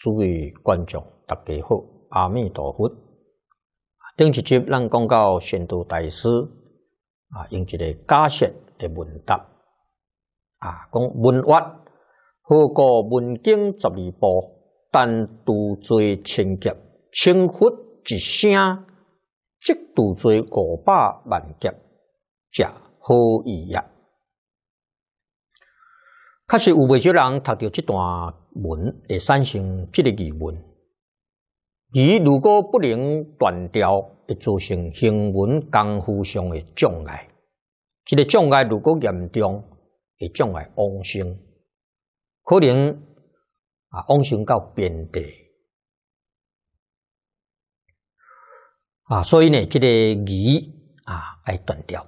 诸位观众，大家好，阿弥陀佛。顶一集，咱讲到宣都大师啊，用一个假设的问答啊，讲文话，何故文经十二部，单独做千劫，千佛一声，即独做五百万劫，这何意呀？确实有位少人读到这段。文会产生即个鱼问。鱼如果不能断掉，会造成行纹功夫上的障碍。这个障碍如果严重，会障碍旺生，可能啊旺生到边地。啊，所以呢，这个鱼啊爱断掉。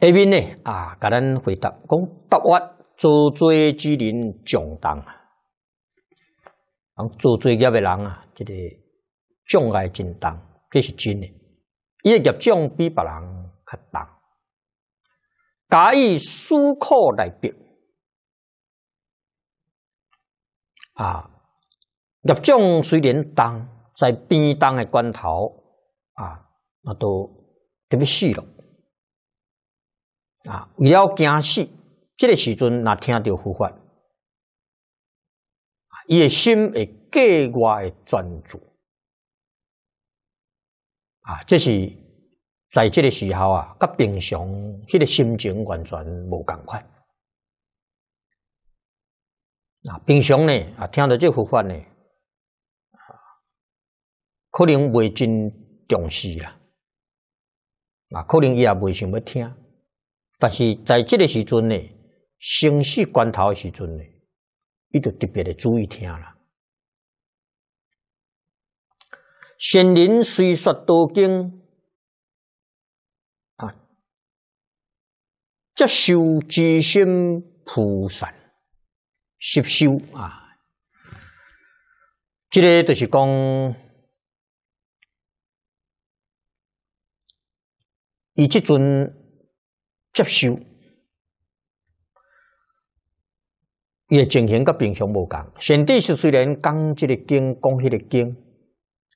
下面呢啊？甲咱回答讲，达沃做罪之人重担啊，讲做罪业的人啊，这个障爱真重，这是真的。业业障比别人较重，假以辛苦来比啊。业障虽然重，在变重的关头啊，那都特别细了。啊！为了惊喜，这个时阵若听到呼唤，啊，诶心会格外专注。啊，这是在这个时候啊，甲平常迄个心情完全无共款。啊，平常呢啊，听到这呼唤呢，啊，可能未真重视啦。啊，可能伊也未想要听。但是在这个时分呢，生死关头的时分呢，伊就特别的注意听了。善人虽说多经啊，接受至心菩萨吸收啊，这个就是讲，以这种。接受，伊诶情形甲平常无共。上帝是虽然讲即个经，讲迄个经，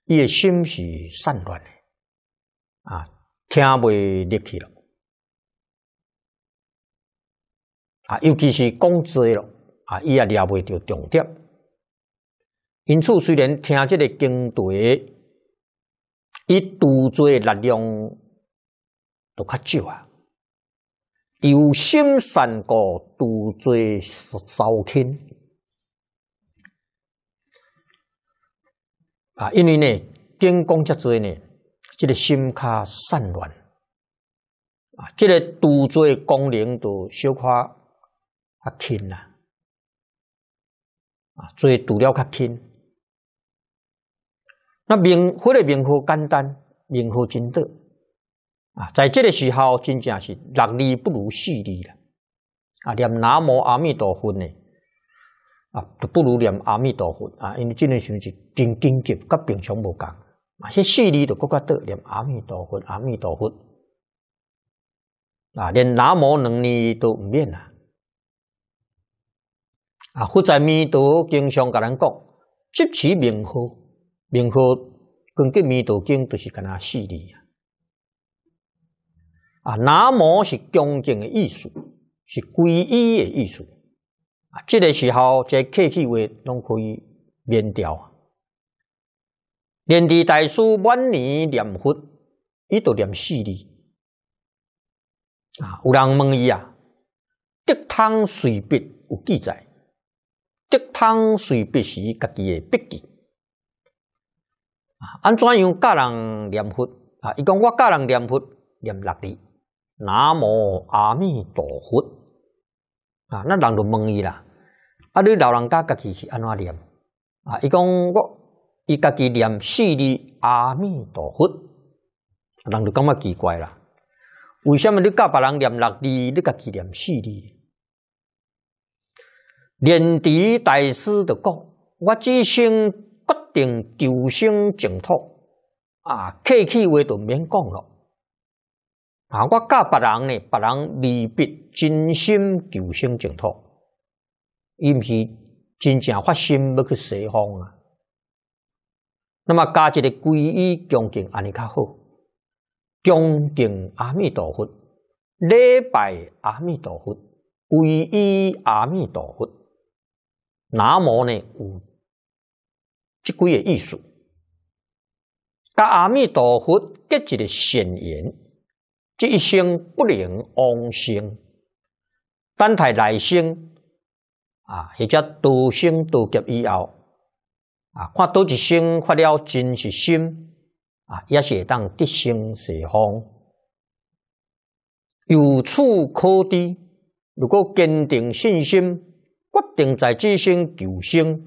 伊诶心是散乱诶，啊，听袂入去了，啊，尤其是讲多咯，啊，伊也抓袂着重点。因此，虽然听即个经多，伊读做力量都较少啊。有心善果，度罪少轻。啊，因为呢，经功较侪呢，即个心卡善软，啊，即个度罪功能都小夸较轻啦。啊，所以度了较轻。那明，佛的明乎简单，明乎真多。啊，在这个时候，真正是六字不如四字了。啊，念南无阿弥陀佛呢，啊，都不如念阿弥陀佛啊。因为这个时候是顶顶级，甲平常无共。啊，迄四字都够觉得念阿弥陀佛，阿弥陀佛。啊，连南无两字都唔念啦。啊，佛在弥陀经上甲咱讲，即起名号，名号跟据弥陀经都是干那四字啊。啊，南无是恭敬的意思，是皈依的意思。啊，这个时候，这客气话拢可以免掉。莲池大师晚年念佛，伊都念四字。啊，有人问伊啊，德汤随笔有记载，德汤随笔是家己的笔记。啊，安怎样教人念佛？啊，伊讲我教人念佛念六字。南无阿弥陀佛啊！那人都问伊啦，啊，你老人家家己是安怎念啊？伊讲我伊家己念四字阿弥陀佛，人就感觉奇怪啦。为什么你教别人念六字，你家己念四字？莲池大师就讲：我今生决定求生净土啊，客气话都免讲了。啊！我教别人呢，别人未必真心求生净土，伊毋是真正发心要去西方啊。那么加一个皈依恭敬安尼较好。恭敬阿弥陀佛，礼拜阿弥陀佛，皈依阿弥陀佛，南无呢有即几个意思，教阿弥陀佛结一个善缘。这一生不能往生，等待来生啊！或者多生多劫以后啊，看多一生发了真实心啊，也是会当得生西方，由此可知，如果坚定信心，决定在这生求生，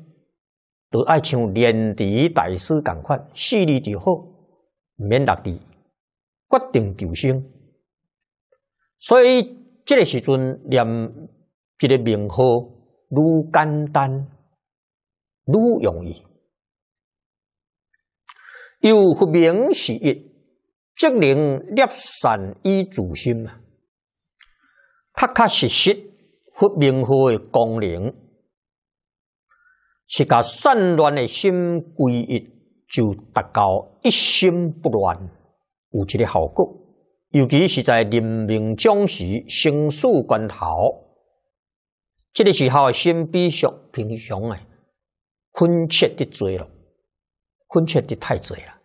就爱像莲池大师讲款，势里就好，唔免落地，决定求生。所以，这个时阵念这个名号，愈简单，愈容易。又复名是一，即能立善以自心确确实实，复名号的功能，是甲善乱的心归一，就达到一心不乱，有这个效果。尤其是在任命将时、生死关头，这个时候心比属平常诶，分阙的多咯，分阙的太侪啦，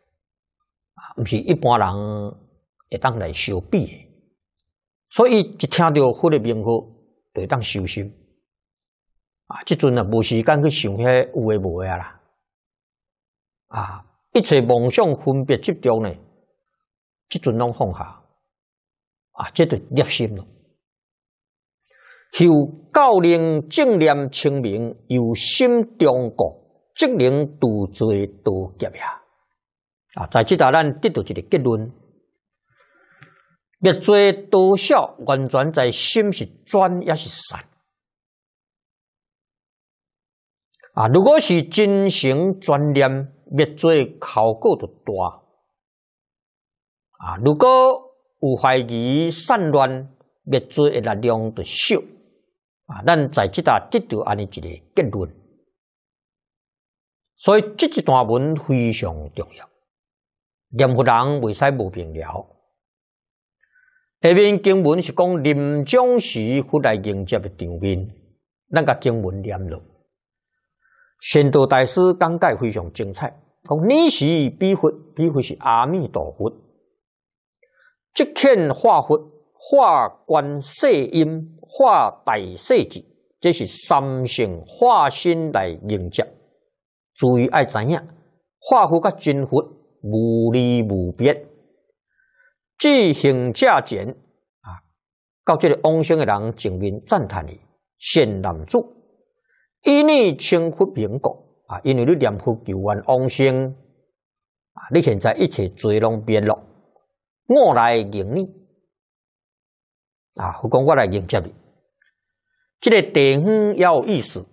啊，不是一般人会当来修闭，所以一听到佛的名号，就当修心。啊，即阵啊，无时间去想遐有诶无诶啦，啊，一切梦想分别执着呢，即阵拢放下。啊，这就逆心了。由教令正念清明，由心中国，正能度罪多劫呀！啊，在这搭咱得到一个结论：灭罪多少，完全在心是专也是善。啊，如果是真行专念，灭罪效果就大。啊，如果有怀疑、散乱、灭罪的力量的少，啊，咱在即搭得到安尼一个结论。所以这一段文非常重要，任何人未使无明了。下面经文是讲临终时佛来迎接的场面，咱甲经文念落。宣道大师讲解非常精彩，讲你是彼佛，彼佛是阿弥陀佛。即刻化佛、化观世音、化大世界，这是三性化身来迎接。注意要知影，化佛甲真佛无离无别，即行者钱啊，到这个往生的人前面赞叹伊善男子，你你清福民国啊，因为你念佛求愿往生啊，你现在一切随拢变了。我来迎你。啊！福公，我来迎接你。这个地方要有意思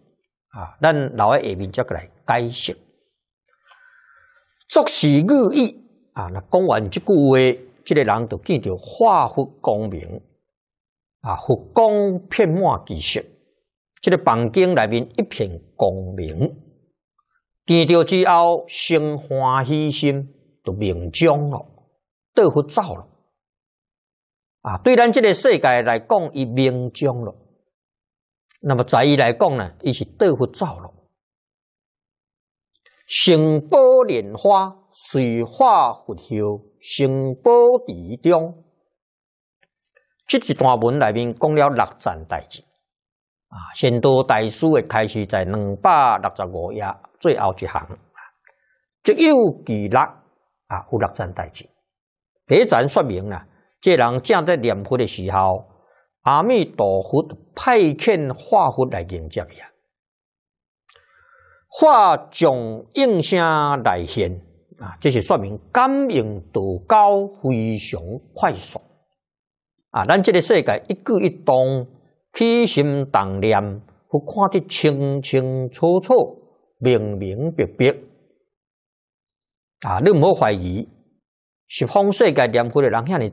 啊！咱留在下面再过来解释。作是如意啊！那讲完这句话，这个人就见到化福光明啊，福光遍满吉祥。这个房间里面一片光明，见到之后生欢喜心，就明彰了。对福早了啊！对咱这个世界来讲，伊命中了。那么在伊来讲呢，伊是对福早了。成宝莲花随化佛后，成宝池中，这一段文里面讲了六盏代志啊。《先道大师》的开始在两百六十五页最后一行啊，即有记六啊？有六盏代志。第一层说明啊，这人正在念佛的时候，阿弥陀佛派遣化佛来迎接啊。化种应声来现啊，这是说明感应度高，非常快速啊。咱这个世界一举一动、起心动念，互看得清清楚楚、明明白白啊，你好怀疑。是风水界念佛的人，向你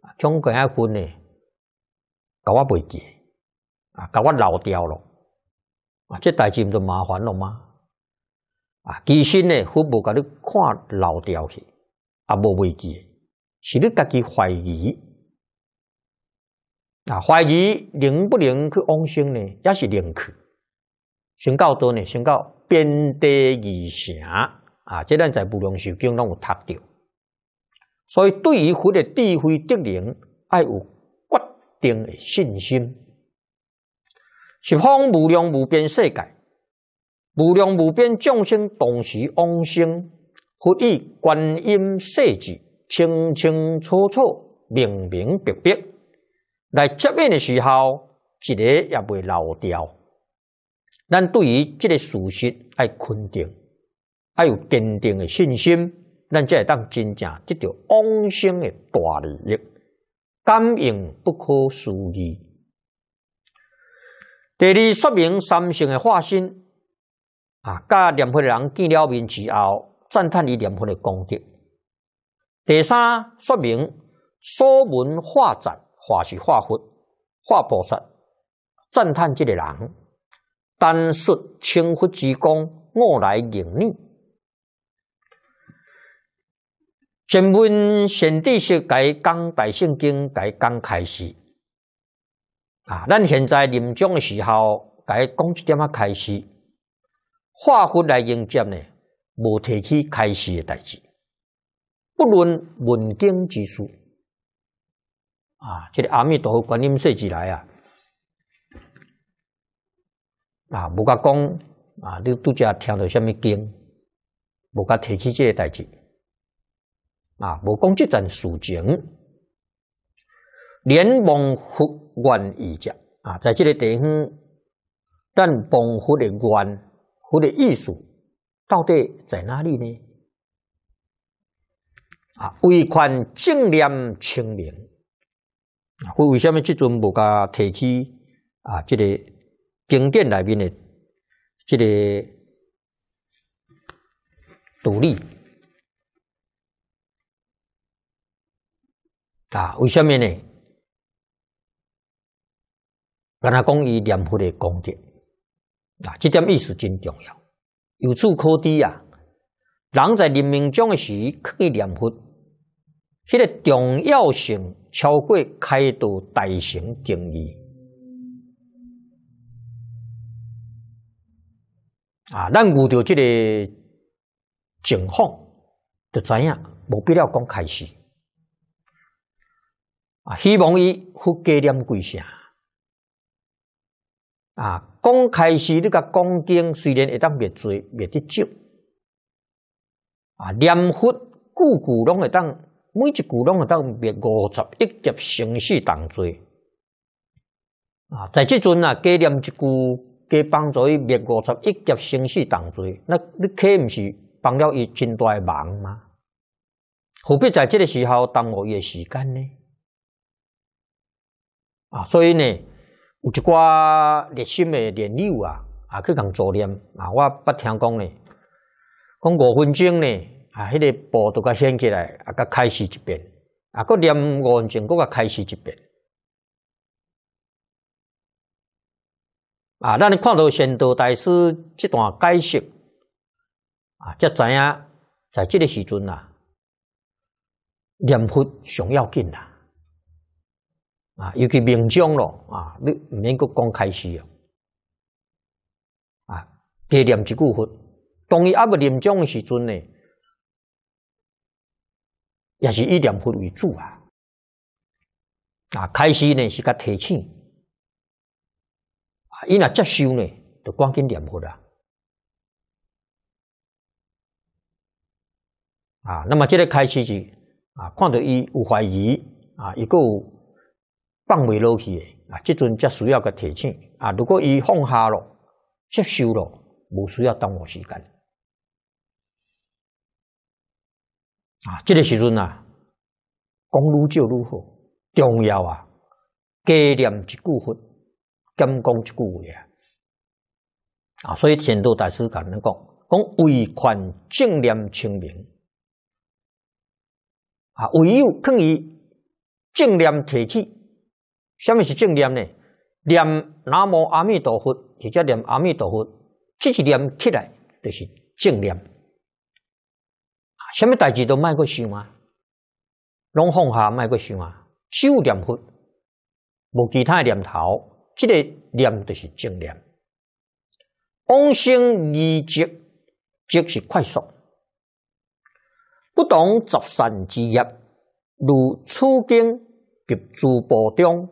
啊，强干啊分呢？甲我袂记，啊，甲我漏掉了，啊，这代志毋就麻烦了吗？啊，其实呢，佛不甲你看漏掉去，啊，无袂记，是你家己怀疑，啊，怀疑能不能去往生呢？也是能去，想到多呢，想到边地易些，啊，这咱在无量寿经拢有读着。所以，对于佛的智慧德能，要有决定的信心。十方无量无边世界，无量无边众生同时往生，佛以观音世之，清清楚楚，明明白白。来接引的时候，一个也未漏掉。咱对于这个事实，要肯定，要有坚定的信心。咱才会当真正得到往生的大利益，感应不可思议。第二，说明三圣的化身啊，甲念佛人见了面之后，赞叹伊念佛的功德。第三，说明说文化展、化是化佛、化菩萨，赞叹这个人，单说清佛之功，我来迎你。前文先地是该讲大圣经该讲开始啊，咱现在临终的时候该讲一点仔开始，划分来迎接呢，无提起开始的代志，不论文经之书啊，即个阿弥陀观音说起来啊啊，无甲讲啊，你拄则听到什么经，无甲提起这个代志。啊，无讲即阵事情，莲蓬佛愿意者啊，在即个地方，但蓬壶的观，壶的意思到底在哪里呢？啊，为观正念清明啊，我为什么即阵无甲提起啊？这个经典内面的这个独立。啊，为什么呢？跟他讲伊念佛的功德，啊，这点意思真重要，有处可依啊。人在临命终的时，可以念佛，这个重要性超过开导大乘定义。啊，咱遇到这个情况，就知影，无必要讲开始。啊！希望伊复加念几声啊！刚开始你甲恭敬，虽然会当灭罪灭得少啊，念佛句句拢会当每一句拢会当灭五十亿劫生死当罪啊！在即阵啊，加念一句，加帮助伊灭五十亿劫生死当罪，那你可毋是帮了伊真大诶忙吗？何必在即个时候耽误伊诶时间呢？啊，所以呢，有一寡热心的莲友啊，啊去讲做念啊，我不听讲呢。讲五分钟呢，啊，迄个布都甲掀起来，啊，甲开始一遍，啊，佮念五分钟，佮甲开始一遍。啊，咱咧看到宣道大师这段解释，啊，就知影在这个时阵啊，念佛上要紧啦。啊，尤其念经咯，啊，你唔免个刚开始啊，别念一句佛。当伊阿个念经的时阵呢，也是以念佛为主啊。啊，开始呢是个提气，啊，一拿接受呢就光跟念佛啦。啊，那么这个开始是啊，看到一有怀疑啊，一个。放未落去的啊，即阵则需要个提醒，啊，如果伊放下咯，接受咯，无需要耽误时间，啊，即个时阵啊，讲愈少愈好，重要啊，加念一句佛，减讲一句话啊，所以前道大师讲嘅讲，讲为劝正念清明，啊，唯有劝以正念提起。什么是正念呢？念南无阿弥陀佛，或者念阿弥陀佛。这一念起来就是正念。什么代志都卖过想啊，拢放下卖过想啊，就念佛，无其他念头，这个念就是正念。往生立即，即是快速。不懂十善之业，如触境及诸波中。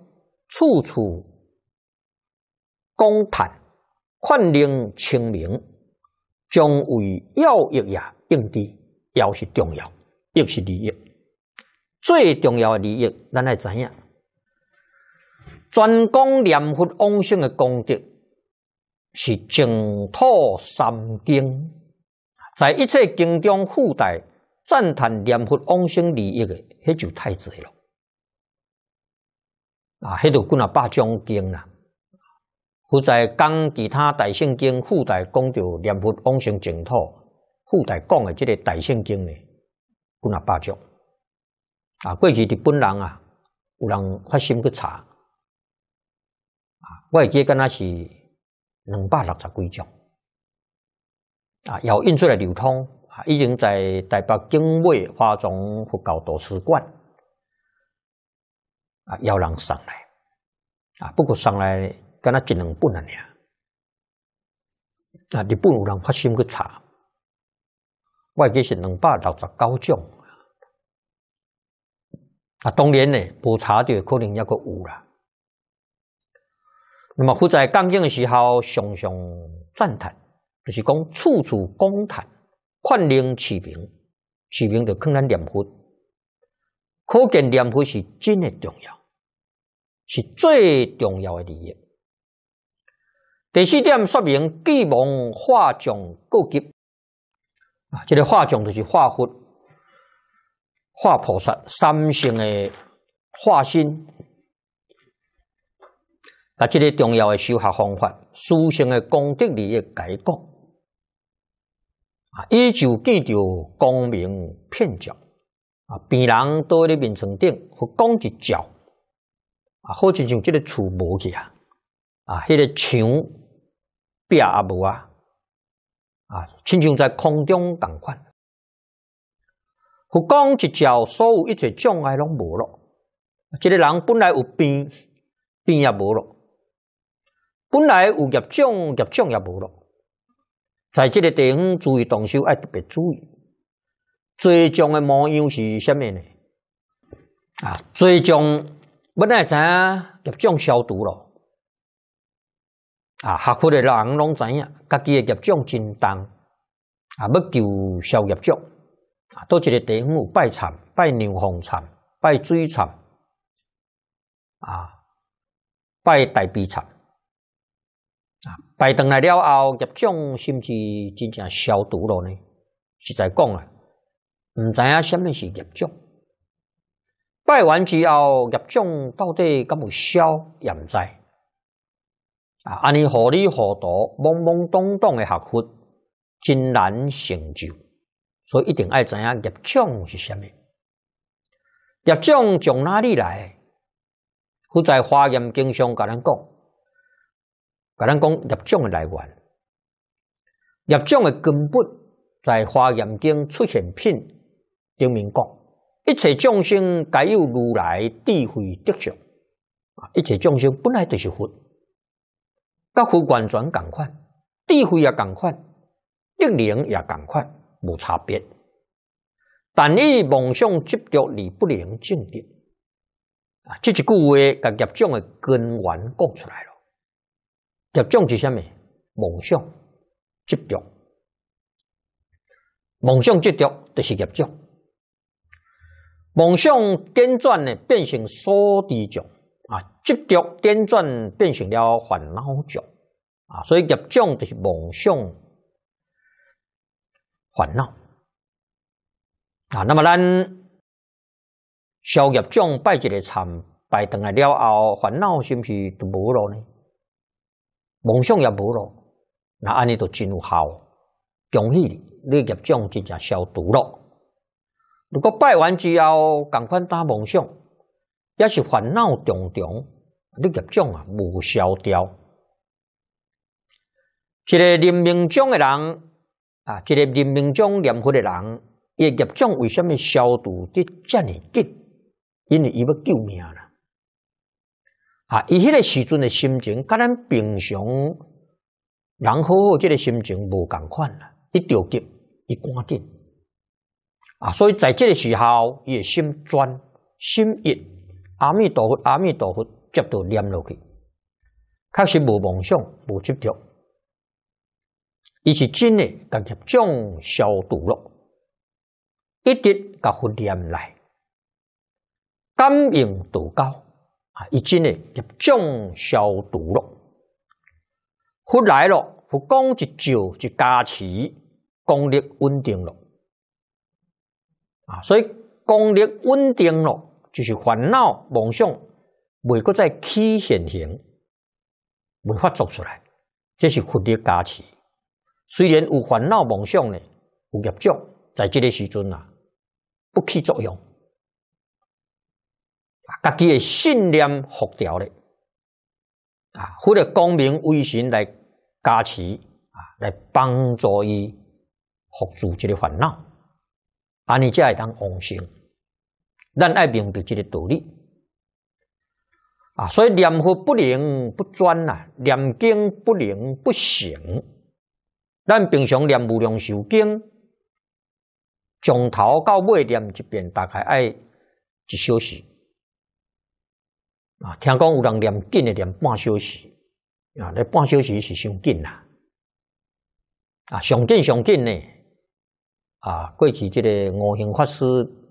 处处公坦，劝令清明，将为要一也。应知，要是重要，又是利益，最重要诶利益，咱来知影。专攻念佛往生诶功德，是净土三经，在一切经中附带赞叹念佛往生利益诶，那就太侪了。啊，迄著几若八种经啦，佛在讲其他大圣经，附带讲着念佛往生净土，附带讲的即个大圣经呢，几若八种。啊，过去日本人啊，有人发心去查，啊，外记敢若是两百六十几种。啊，要印出来流通，啊，已经在台北经纬华庄佛教图书馆。啊，要人上来，啊，不过上来，跟他只能不能呀？啊，你不有人发心去查，外界是两百六十九种，啊，当然呢，不查掉可能要个有啦。那么，佛在刚经的时候，常常赞叹，就是讲处处公谈，宽令持平，持平的劝难念佛，可见念佛是真的重要。是最重要的利益。第四点说明：计谋化众过急啊，这个化众就是化佛、化菩萨、三性的化身。啊，这个重要的修学方法，殊胜的功德利益，改括啊，依旧记住光明片脚啊，别人在你面层顶，和光一脚。啊，好像像即个厝无去啊，啊，迄个墙壁也无啊，啊，亲像在空中同款。佛光一照，所有一切障碍拢无咯。这个人本来有病，病也无咯；本来有业障，业障也无咯。在这个地方注意动手，爱特别注意。最终的模样是啥米呢？啊，最终。本来知影业种消毒咯，啊，学佛的人拢知影，家己的业种真重，啊，要求消业种，啊，到一个地方有拜忏、拜牛黄忏、拜水忏，啊，拜大悲忏，啊，拜登来了后，业种甚至真正消毒咯呢，实在讲啊，唔知影什么是业种。拜完之后业障到底敢有消，也唔知。啊，安尼糊里糊涂懵懵懂懂诶，学佛，真难成就。所以一定要知影业障是虾米？业障从哪里来？佛在《华严经》上甲咱讲，甲咱讲业障诶来源，业障诶根本在《华严经》出现品顶面讲。一切众生皆有如来智慧德相，啊！一切众生本来就是佛，噶福缘转赶快，智慧也赶快，力量也赶快，无差别。但以梦想执着而不能净的，啊！这一句话把业障的根源讲出来了。业障是什？么梦想执着，梦想执着就是业障。梦想点转呢，变成所执障啊；执着点转变成了烦恼障啊。所以业障就是梦想烦恼啊。那么咱消业障，拜一个忏，拜断了后，烦恼是不是都无了呢？梦想也无了，那安尼就真有效，恭喜你，你业障真正消毒了。如果拜完之后，赶款打梦想，也是烦恼重重。你业障啊，无消掉。一个临命中的人啊，一个临命中念佛的人，业业障为什么消度得这么急？因为伊要救命啦。啊，伊迄个时阵的心情，甲咱平常人好好，这个心情无同款啦，一着急，一赶紧。啊，所以在这个时候，也心专心一，阿弥陀佛，阿弥陀佛，接着念落去，确实无妄想，无执着，伊是真诶，甲业障消毒了，一直甲佛念来，感应度高啊，伊真诶，业障消毒了，佛来了，佛讲一照就加持，功力稳定了。啊，所以功力稳定了，就是烦恼梦想未搁再起现行，未法做出来。这是佛力加持。虽然有烦恼梦想呢，有业障，在这个时准啊，不起作用。啊，家己的信念服掉了。啊，或者光明威神来加持啊，来帮助伊服助这个烦恼。安尼就会当往生。咱爱明白这个道理啊。所以念佛不灵不专呐，念经不灵不行。咱平常念无量寿经，从头到尾念一遍，大概爱一小时啊。听讲有人念紧的念半小时啊，那半小时是上紧呐，啊，上紧上紧呢。啊，过去这个五行法师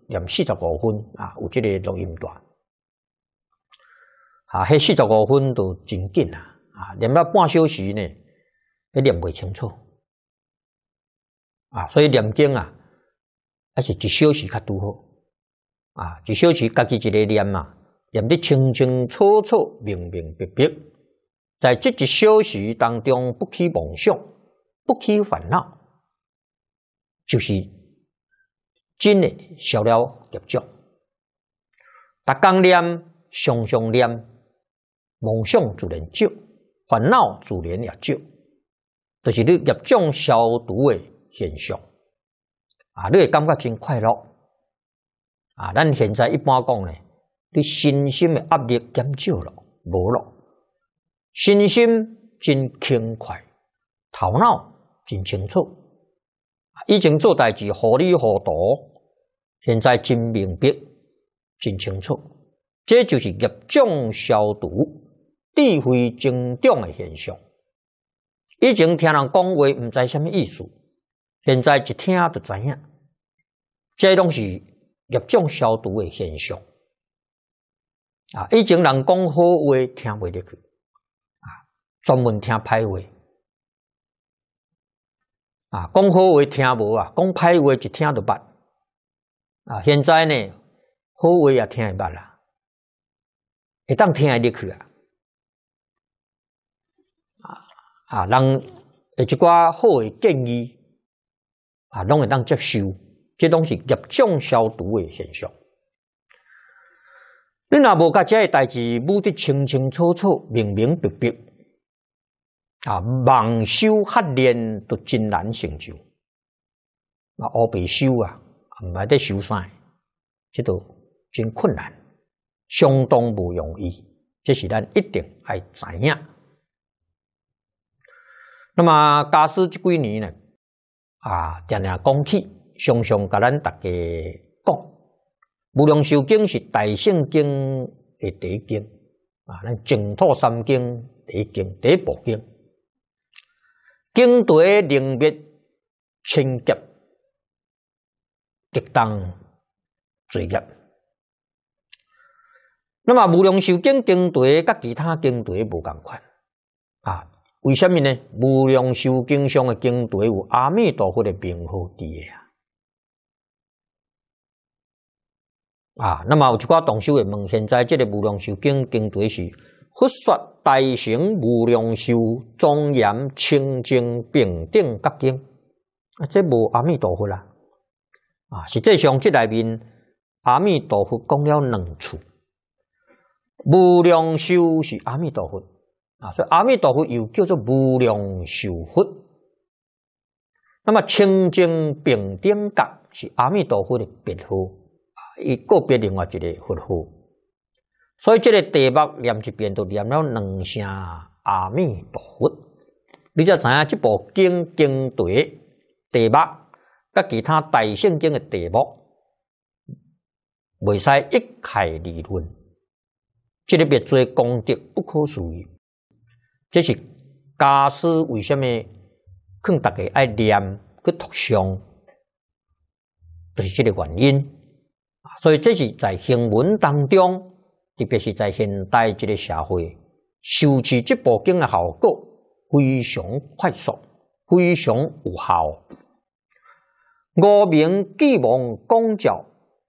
念四十五分啊，有这个录音带。啊，那四十五分都真紧啊，啊，念到半小时呢，还念未清楚。啊，所以念经啊，还是一小时较拄好。啊，一小时家己一个念嘛，念得清清楚楚、明明白白，在这一小时当中不起妄想，不起烦恼。就是真诶消了业障，逐工念、常常念，梦想自然少，烦恼自然也少，就是你业障消除诶现象啊！你也感觉真快乐啊！咱现在一般讲呢，你身心诶压力减少咯，无咯，身心真轻快，头脑真清楚。以前做代志糊里糊涂，现在真明白、真清楚，这就是业障消除、智慧增长的现象。以前听人讲话，毋知虾米意思，现在一听就知影，这拢是业障消毒的现象啊！以前人讲好话听袂入去，啊，专门听歹话。啊，讲好话听无啊，讲歹话一听就捌啊。现在呢，好话也听会捌啦，会当听会入去啊，啊啊，人一寡好诶建议啊，拢会当接受，即拢是业障消除诶现象。你若无甲遮个代志目得清清楚楚、明明白白。啊，妄修瞎练都真难成就。啊，无别修啊，唔系得修生，这都真困难，相当不容易。这是咱一定爱知影。那么，大师这几年呢，啊，常常讲起，常常甲咱大家讲，无量寿经是大圣经的一经啊，咱净土三经第一经第一部经。军队灵变清洁，极当罪业。那么无量寿经军队甲其他军队无共款啊？为什么呢？无量寿经上的军队有阿弥陀佛的名号伫呀。啊，啊，那么有一讲，同修们，现在这个无量寿经军队是佛说。大乘无量寿庄严清净平等觉经啊，这无阿弥陀佛啦啊，实际上这内面阿弥陀佛讲了两处，无量寿是阿弥陀佛啊，所以阿弥陀佛又叫做无量寿佛。那么清净平等觉是阿弥陀佛的别号，一个别另外一个佛号。所以，这个题目念一遍都念了两声阿弥陀佛。你才知影，这部经经题题目，甲其他大圣经诶题目，袂使一概理论。这个别做功德不可思议。这是家师为什么劝大家爱念去读诵，就是这个原因。所以，这是在行文当中。特别是在现代这个社会，修持这部经的效果非常快速，非常有效。五名既望功就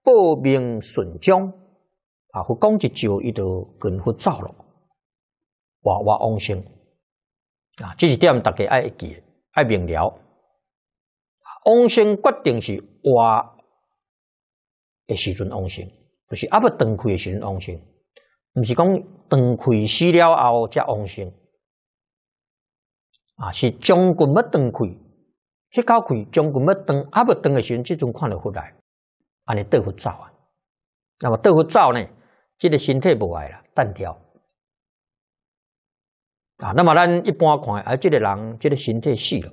报名顺将，啊，佛讲一周伊道跟夫走了。活活往生。啊，这是点大家爱记爱明了。往生决定是活的时阵，往生，就是阿不断开的时阵，往生。毋是讲断开死了后才往生，啊是将军要断开，即靠开将军要断，还未断诶时阵，即阵看着回来，安尼倒腐走啊！那么倒腐走呢，即个身体无碍啦，单条啊。那么咱一般看，啊这个人，即个身体死了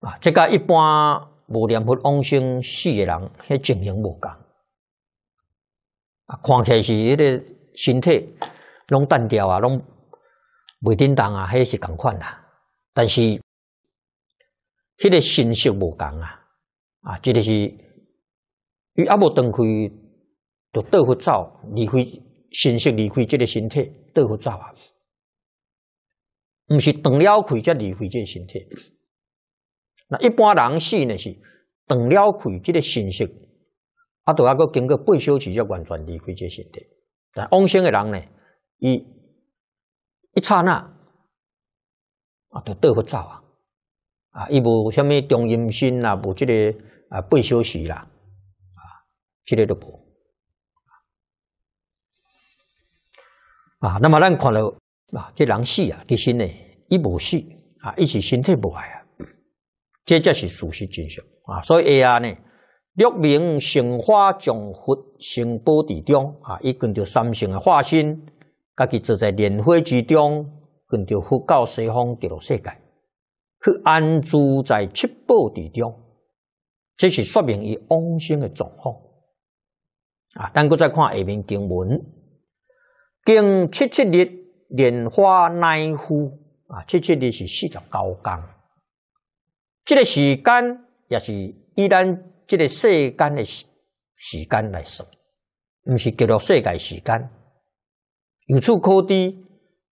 啊。即个一般无念佛往生死诶人，迄情形无共。啊，看起来是迄个身体拢单调啊，拢袂振动啊，迄是共款啦。但是迄个信息无同啊，啊，即、个是伊阿无断开，就倒回走，离开信息，离开即个身体，倒回走啊。毋是断了开才离开即个身体。那一般人死呢是断了开即个信息。啊，多阿个经过背小时才完全离开这身体。但往生的人呢，伊一刹那，啊，都倒福照啊！啊，伊无虾米中阴身啦，无这个啊背小时啦，啊，这个都无。啊，那么咱看了啊，这人死啊，其实呢，伊无死啊，伊是身体无坏啊，这正是事实真相啊。所以 A R 呢？六名成花降佛成宝之中啊，一跟着三圣的化身，家己坐在莲花之中，跟着佛教西方极乐世界去安住在七宝之中，这是说明伊往生的状况啊。咱阁再看下面经文，经七七日莲花乃乎啊，七七日是四十九天，这个时间也是依然。即个世间诶时间来说，毋是叫做世界时间，有此可知，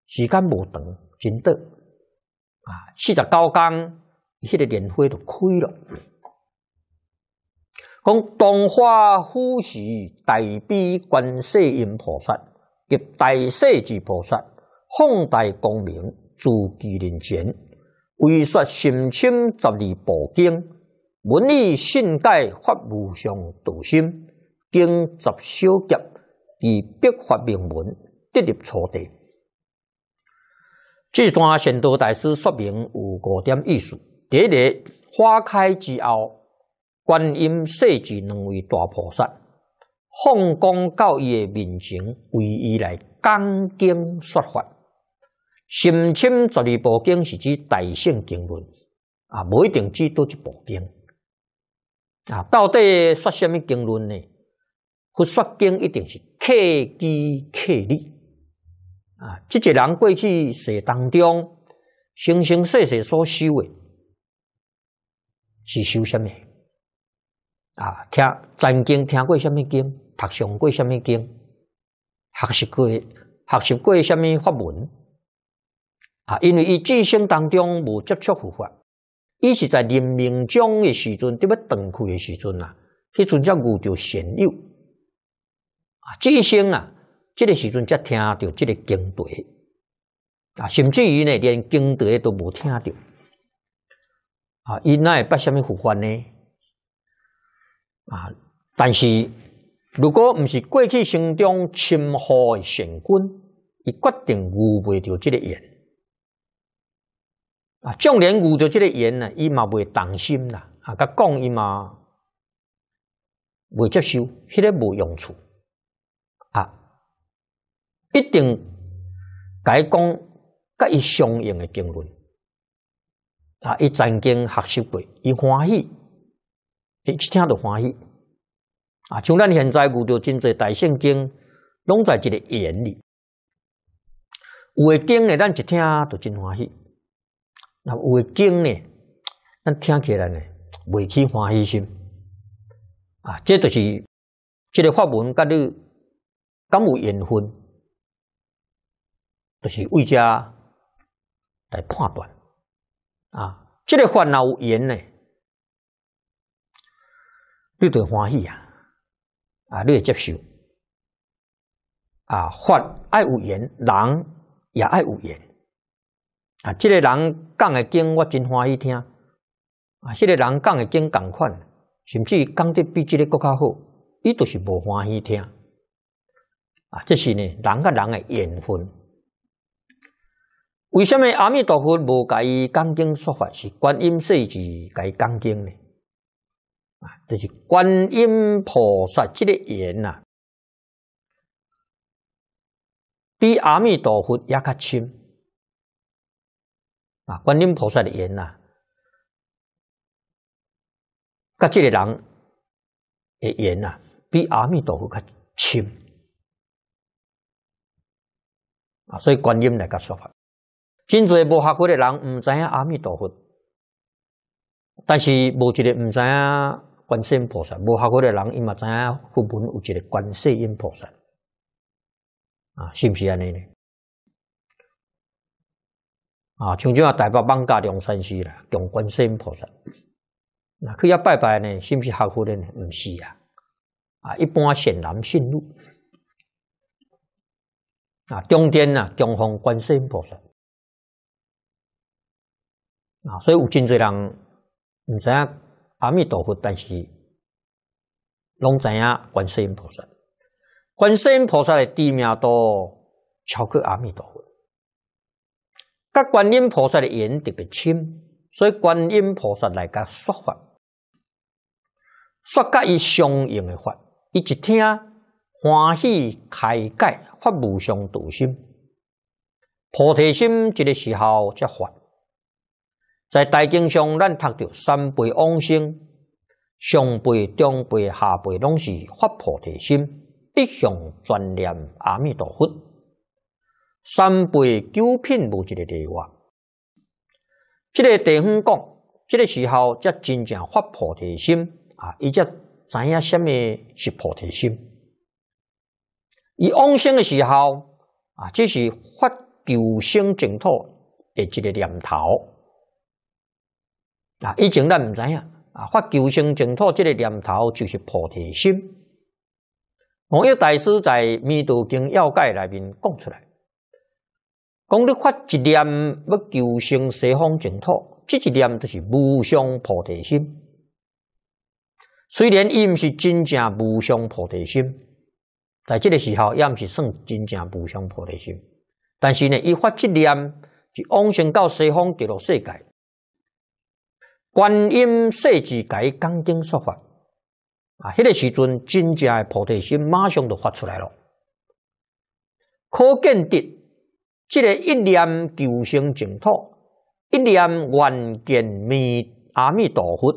时间无长，真短啊！四十九天，迄个莲花就开了。讲东华富士大悲观世音菩萨及大势至菩萨放大光明，诸其人前，为说深清十二部经。文理信代法无上道心，经十小劫以必发明文，得入初地。这段宣都大师说明有五点意思：第一，花开之后，观音世尊两位大菩萨放光到伊诶面前，为伊来讲经说法。深深十二部经是指大圣经论啊，无一定只都一部经。啊，到底说什么经论呢？佛说经一定是克己克理啊！这些人过去世当中，形形色色所修的，是修什么？啊，听曾经听过什么经？读上过什么经？学习过学习过什么法门？啊，因为伊自生当中无接触佛法。伊是在临命将的时阵，特别登去的时阵啊，迄阵则遇着善友啊，即生啊，即个时阵则听到即个经题啊，甚至于呢，连经题都无听到啊，伊会捌什么佛法呢啊？但是，如果毋是过去生中深厚的善根，伊决定遇袂着即个缘。啊，纵然遇到这个缘呢，伊嘛未动心啦。啊，甲讲伊嘛未接受，迄个无用处。啊，一定伊讲甲伊相应诶经论。啊，伊曾经学习过，伊欢喜，伊一听着欢喜。啊，像咱现在遇到真侪大圣经，拢在即个缘里。有诶经呢，咱一听就真欢喜。那有嘅经呢，咱听起来呢，唔去欢喜心，啊，这就是，这个法门，跟住，有冇缘分，就是为家来判断，啊，这个烦恼有缘呢，你得欢喜啊，啊，你接受，啊，患爱有缘，难也爱有缘。啊，这个人讲的经我真欢喜听，啊，这个人讲的经共款，甚至讲得比即个更较好，伊都是无欢喜听。啊，这是呢人甲人诶缘分。为什么阿弥陀佛无甲伊讲经说法，是观音世甲伊讲经呢？啊，就是观音菩萨即个缘呐，比阿弥陀佛也较深。啊，观音菩萨的言呐，甲这个人，的言呐，比阿弥陀佛较深啊，所以观音来噶说法。真侪无学佛的人唔知影阿弥陀佛，但是无一个唔知影观世音菩萨，无学佛的人伊嘛知影佛门有一个观世音菩萨啊，是不是安尼呢？啊，像这样代表放假两山寺啦，观世音菩萨。那去要拜拜呢，是不是合乎的呢？不是啊，啊，一般显男信女。啊，中间啊，供奉观世音菩萨。啊，所以有真罪人，唔知阿弥陀佛，但是拢知影观世音菩萨。观世音菩萨的地名都超过阿弥陀佛。甲观音菩萨的缘特别深，所以观音菩萨来甲说法，说甲伊相应的法，伊一听欢喜开解，发无上道心。菩提心一个时候才发，在大经上咱读着三辈往生，上辈、中辈、下辈拢是发菩提心，一向专念阿弥陀佛。三杯九品无一个例外。这个地方讲，这个时候才真正发菩提心啊！伊才知影虾米是菩提心。以往生的时候啊，这是发求生净土的一个念头啊。以前咱唔知影啊，发求生净土这个念头就是菩提心。我有大师在《弥陀经要解》里面讲出来。讲你发一念要求生西方净土，这一念就是无上菩提心。虽然伊毋是真正无上菩提心，在即个时候也毋是算真正无上菩提心。但是呢，伊发一念是往生到西方极乐世界，观音世自在讲经说法啊！迄个时阵，真正诶菩提心马上都发出来了，可见得。这个一念求生净土，一念愿见阿弥陀佛，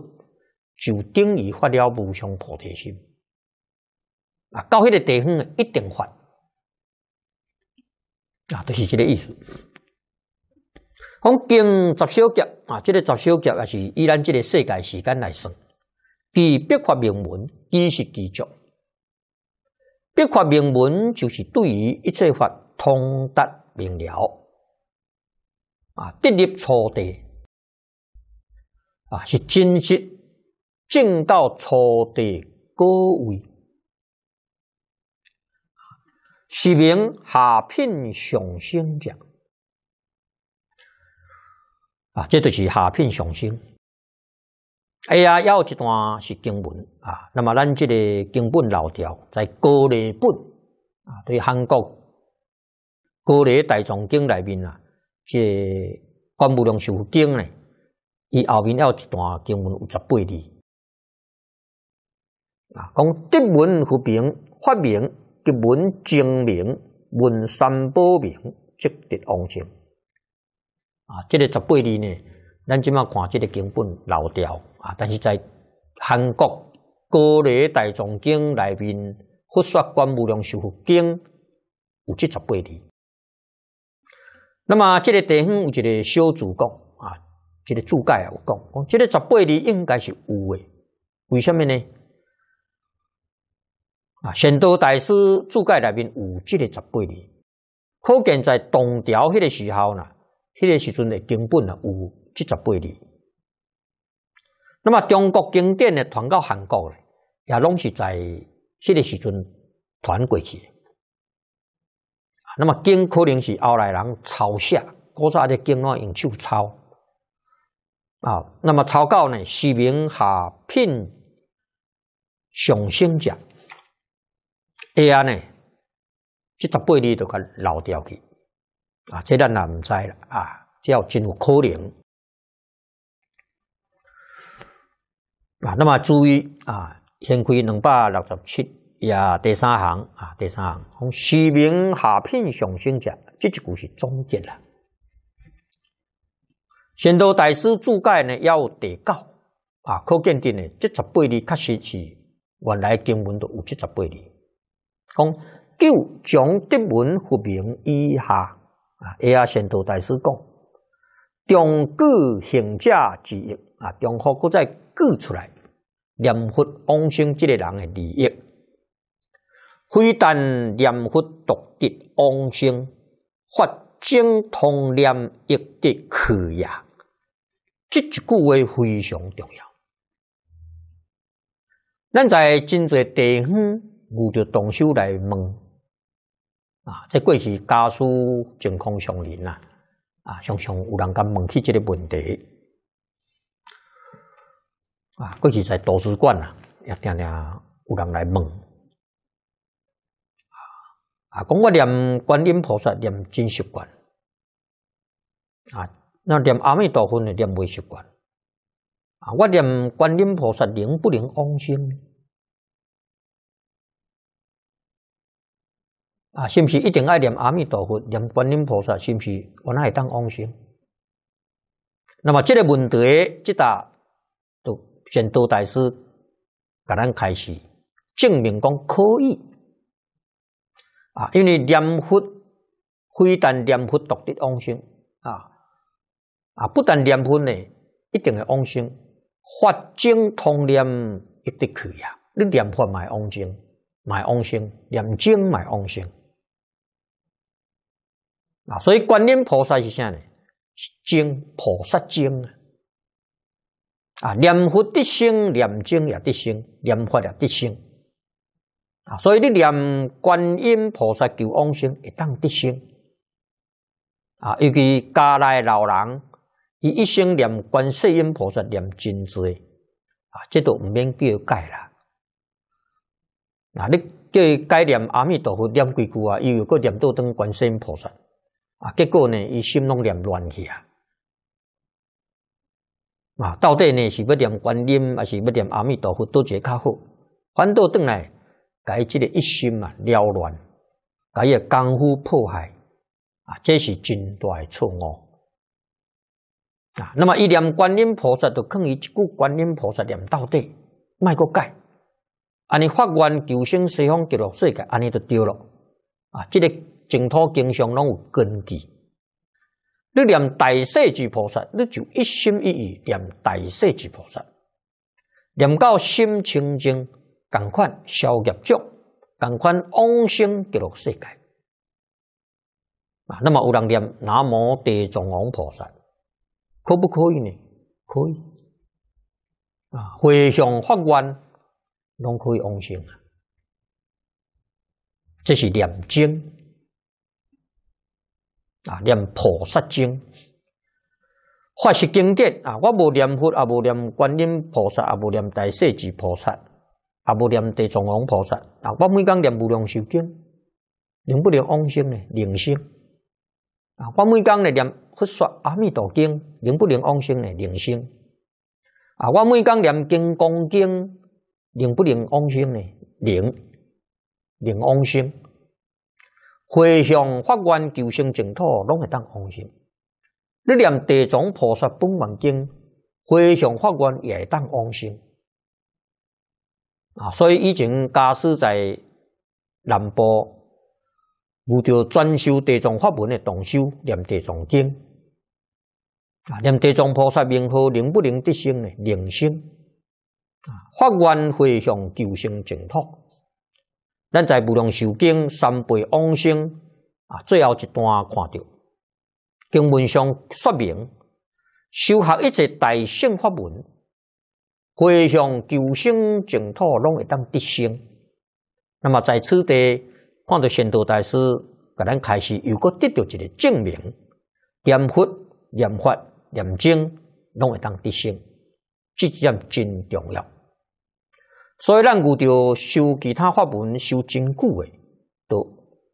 就等于发了无上菩提心。啊，到迄个地方一定发。啊，都是即个意思。从经十小劫啊，这个十小劫也是依咱即个世界时间来算。其必发命门，即是基础。必发命门，就是对于一切法通达。明了啊，得立初地啊，是真实正到初地高位，是名下品上生者啊，这就是下品上生。哎呀，要一段是经文啊，那么咱这个根本老调在高丽本啊，对韩国。高丽大藏经内面啊，这《观无量寿经》呢，伊后面还有一段经文有十八字啊，讲“德文佛名，发名；德文精名，文三宝名，即得往生”。啊，这个十八字呢，咱即麦看这个经本漏掉啊，但是在韩国高丽大藏经内面《佛说观无量寿经》有这十八字。那么，这个地方有一个小主供啊，这个主盖啊，有讲，讲，这个十八里应该是有诶。为什么呢？啊，玄道大师注解内面有这个十八里，可见在唐朝迄个时候呢，迄个时阵诶，根本啊有这十八里。那么，中国经典呢传到韩国，也拢是在迄个时阵传过去。那么，更可能是后来人抄写，古早的经文用手抄啊。那么，抄稿呢，水平下品，上星者，哎呀呢，这十八里都给漏掉去啊。这咱也唔知了啊，这要真有可能啊。那么，注意啊，先亏两百六十七。呀，第三行啊，第三行，从虚名下品上升者，这只故事终结啦。宣都大师注解呢，要得教啊，可鉴定呢，这十八里确实是原来经文都有这十八里。讲救蒋德文复明以下啊，也要宣都大师讲，长句行价之一啊，然后各再举出来，念佛往生这个人的利益。非但念佛得的往生，发心通念亦得去呀。这一句话非常重要。咱在真侪地方遇着动手来问啊，这过去家属情况相连啊，啊，常常有人敢问起这个问题啊，过去在图书馆啊，也常常有人来问。啊！讲我念观音菩萨念真习惯，啊，那念阿弥陀佛念未习惯。啊，我念观音菩萨能不能往生？啊，是不是一定爱念阿弥陀佛？念观音菩萨是不是我那会当往生？那么这个问题，即大都宣都大师给咱开始证明讲可以。啊，因为念佛非但念佛独得往生，啊啊，不但念佛呢，一定会往生，法正通念一得去呀。你念佛买往生，买往生，念经买往生啊。所以观音菩萨是啥呢？是经菩萨经啊。啊，念佛得生，念经也得生，念佛也得生。所以你念观音菩萨求往生，会当得生。啊，尤其家内老人，以一生念观世音菩萨念真罪，啊，这都唔免叫改啦。啊，你叫改念阿弥陀佛念几句啊，又又搁念倒等观世音菩萨，啊，结果呢，伊心拢念乱去啊。啊，到底呢是要念观音，还是要念阿弥陀佛，都个较好。反倒转来。改这个一心啊缭乱，改个功夫迫害啊，这是真大错误啊！那么一念观音菩萨，就看伊一句观音菩萨念到底，卖个改，安尼发愿求生西方极乐世界，安尼就对了啊！这个净土经上拢有根据，你念大势至菩萨，你就一心一意念大势至菩萨，念到心清净。同款消业障，同款往生极乐世界啊！那么有人念南无地藏王菩萨，可不可以呢？可以啊！回向法关，拢可以往生啊！这是念经啊，念菩萨经，法是经典啊！我无念佛也无念观音菩萨也无念大势至菩萨。啊，无念地藏王菩萨，啊，我每讲念无量寿经，能不能往生呢？灵性啊，我每讲呢念说阿弥陀经，能不能往生呢？灵性啊，我每讲念金刚经，能不能往生呢？灵灵往生。回向法愿求生净土，拢会当往生。你念地藏菩萨本愿经，回向法愿也会当往生。啊，所以以前家师在南部，有着专修地藏法门的同修念地藏经，啊，念地藏菩萨名号能不能得生呢？能生。啊，法缘会向求生净土。咱在《无量寿经》三辈往生，啊，最后一段看到经文上说明，修学一切大乘法门。回向救生净土，拢会当得生。那么在此地看到宣道大师，给咱开始又搁得到一个证明：念佛、念法、念经，拢会当得生，这点真重要。所以咱有着修其他法门，修真久诶，都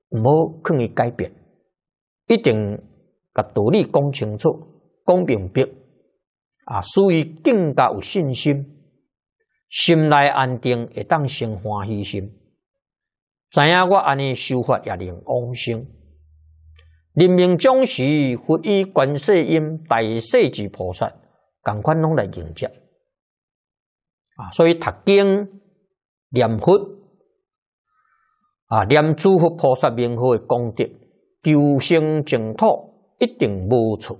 毋好轻易改变，一定甲道理讲清楚、讲明白。啊，所以更加有信心，心内安定，会当生欢喜心。知影我安尼修法也令往生。临命终时，佛以观世音、大世至菩萨，赶快拢来迎接。啊，所以读经、念佛，啊，念诸佛菩萨名号的功德，求生净土一定无错。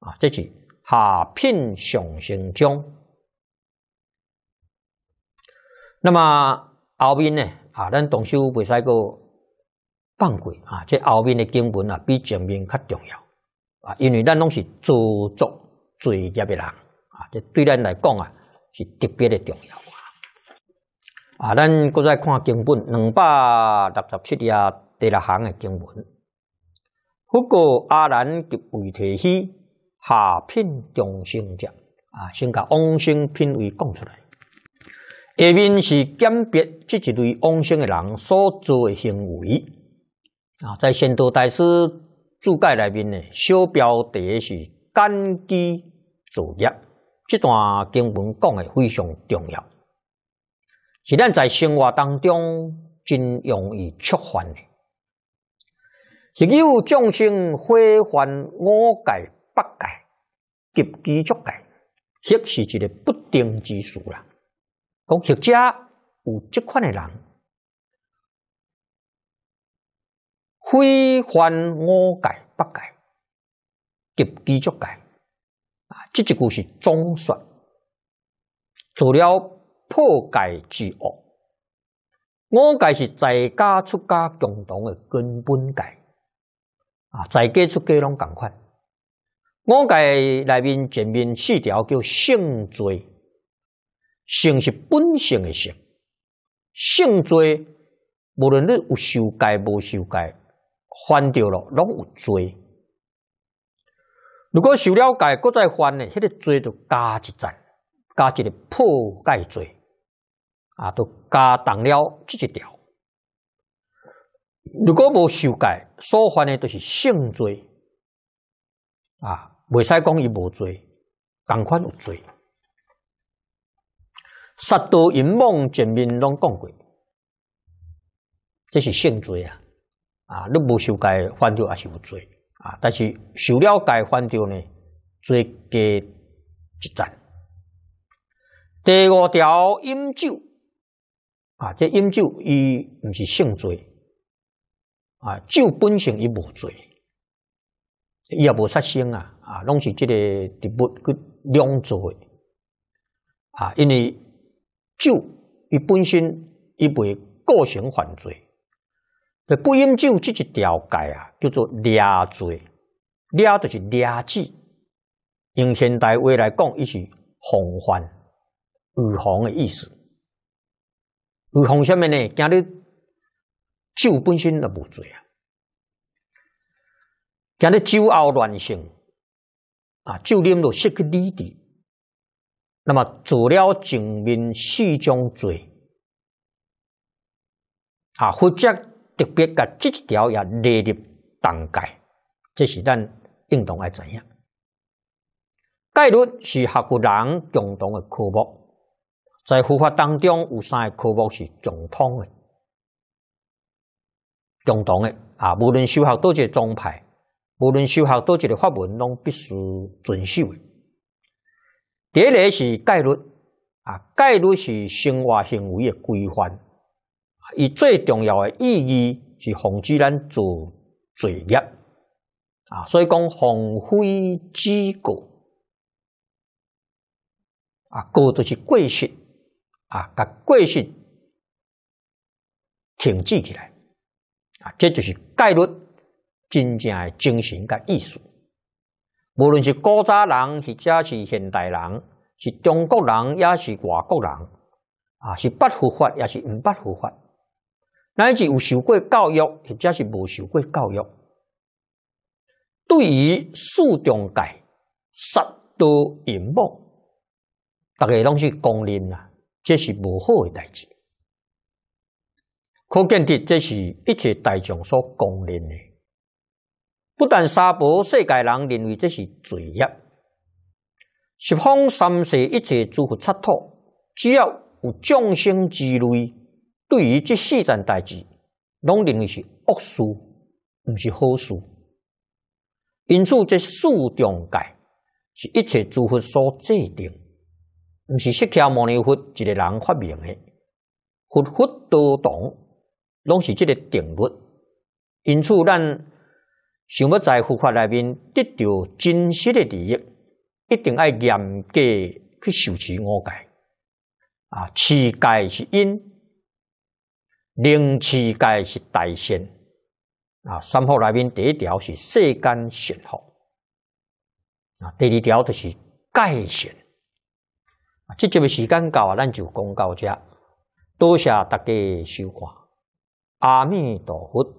啊，这是。下品上生章，那么后面呢？啊，咱动手袂使个放过啊！这后面的经文啊，比前面较重要啊，因为咱拢是做作罪业的人啊，这对咱来讲啊，是特别的重要啊。啊，咱再看经文，二百六十七页第六行的经文，不过阿难及维提希。下品众生者，啊，先把王生品味讲出来。下面是鉴别这一类王生的人所做的行为。啊，在先度大师注解里面呢，小标题是“感基作业”，这段经文讲的非常重要。是咱在生活当中真容易触犯的，是有众生毁犯五戒。八改及执着改，迄是一个不定之数啦。讲学者有即款诶人，非凡五戒八改及执着改啊，即一句是总说，除了破戒之恶。五戒是在家出家共同的根本戒啊，在家出家拢共款，五戒内面前面四条叫性罪，性是本性的性，性罪无论你有修改无修改，犯掉了拢有罪。如果修改搁再犯的，迄个罪就加一层，加一个破戒罪，啊，都加重了这一条。如果无修改，所犯的都是性罪，啊。袂使讲伊无罪，同款有罪。杀盗淫妄前面拢讲过，这是性罪啊！啊，你无修改犯着也是有罪啊，但是受了戒犯着呢，罪加一层。第五条饮酒啊，这饮酒伊毋是性罪啊，酒本身伊无罪。也无杀生啊，啊，拢是即个植物去酿造的啊。因为酒，伊本身伊袂构成犯罪。在不饮酒即一条界啊，叫做掠罪，掠就是掠制。用现代话来讲，伊是防范预防的意思。预防什么呢？今日酒本身也无罪啊。今日酒后乱性啊，酒啉到失去理智，那么做了正面四种罪啊，或者特别甲这条也列入当界，这是咱应当要怎样？概率是合乎人共同的科目，在佛法当中有三个科目是共同的，共同的啊，无论修学多少宗派。无论修学多一个法门，拢必须遵守。第一个是戒律啊，戒律是生活行为的规范，以最重要的意义是防止咱做罪孽啊。所以讲防非止过啊，过多是贵性啊，甲贵性停止起来啊，这就是戒律。真正诶精神甲艺术，无论是古早人，或者是现代人，是中国人，也是外国人，啊，是不合法，也是毋不合法，乃至有受过教育，或者是无受过教育，对于四中界杀多淫暴，大家拢是公认啊，这是无好诶代志。可见的，这是一切大众所公认诶。不但沙婆世界人认为这是罪业，十方三世一切诸佛出土，只要有众生之类，对于这四件代志，拢认为是恶事，毋是好事。因此，这四种界是一切诸佛所制定，毋是释迦牟尼佛一个人发明的。佛佛都懂，拢是这个定律。因此，咱。想要在佛法内面得到真实的利益，一定要严格去修持五戒。啊，持戒是因，令持戒是大善。啊，三好内面第一条是世间善好。啊，第二条就是戒善。啊，这节的时间到，咱就公告这，多谢大家收看，阿弥陀佛。